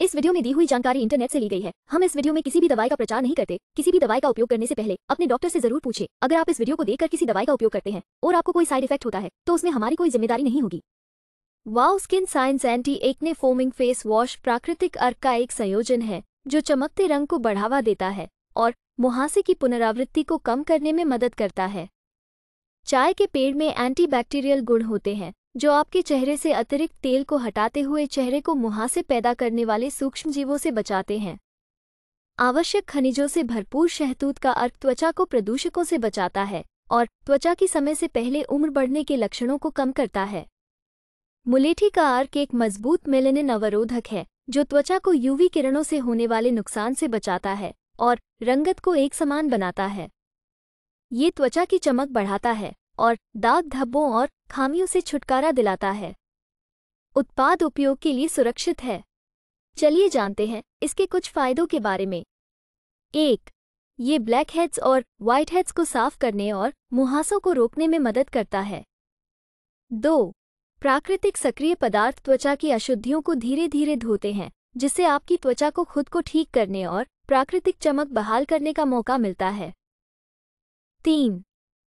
इस वीडियो में दी हुई जानकारी इंटरनेट से ली गई है हम इस वीडियो में किसी भी दवाई का प्रचार नहीं करते किसी भी दवाई का उपयोग करने से पहले अपने डॉक्टर से जरूर पूछे अगर आप इस वीडियो को देखकर किसी दवाई का उपयोग करते हैं और आपको कोई साइड इफेक्ट होता है तो उसमें हमारी कोई जिम्मेदारी नहीं होगी wow skin science anti acne foaming face wash प्राकृतिक अर्क का एक संयोजन है जो चमकते रंग को बढ़ावा देता है और मुहासे की पुनरावृत्ति को कम करने में मदद करता है चाय के पेड़ में एंटीबैक्टीरियल गुण होते हैं जो आपके चेहरे से अतिरिक्त तेल को हटाते हुए चेहरे को मुहासे पैदा करने वाले सूक्ष्म जीवों से बचाते हैं आवश्यक खनिजों से भरपूर शहतूत का अर्क त्वचा को प्रदूषकों से बचाता है और त्वचा की समय से पहले उम्र बढ़ने के लक्षणों को कम करता है मुलेठी का अर्क एक मजबूत मेलेन अवरोधक है जो त्वचा को यूवी किरणों से होने वाले नुकसान से बचाता है और रंगत को एक समान बनाता है ये त्वचा की चमक बढ़ाता है और दाग धब्बों और खामियों से छुटकारा दिलाता है उत्पाद उपयोग के लिए सुरक्षित है चलिए जानते हैं इसके कुछ फायदों के बारे में एक ये ब्लैक हेड्स और व्हाइट हेड्स को साफ करने और मुहासों को रोकने में मदद करता है दो प्राकृतिक सक्रिय पदार्थ त्वचा की अशुद्धियों को धीरे धीरे धोते हैं जिससे आपकी त्वचा को खुद को ठीक करने और प्राकृतिक चमक बहाल करने का मौका मिलता है तीन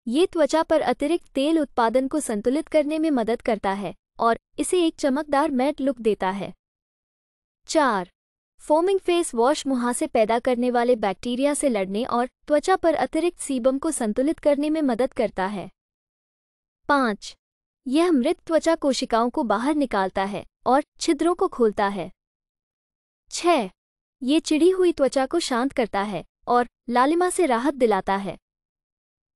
ये त्वचा पर अतिरिक्त तेल उत्पादन को संतुलित करने में मदद करता है और इसे एक चमकदार मैट लुक देता है चार फोमिंग फेस वॉश मुहा से पैदा करने वाले बैक्टीरिया से लड़ने और त्वचा पर अतिरिक्त सीबम को संतुलित करने में मदद करता है पाँच यह मृत त्वचा कोशिकाओं को बाहर निकालता है और छिद्रों को खोलता है छह ये चिड़ी हुई त्वचा को शांत करता है और लालिमा से राहत दिलाता है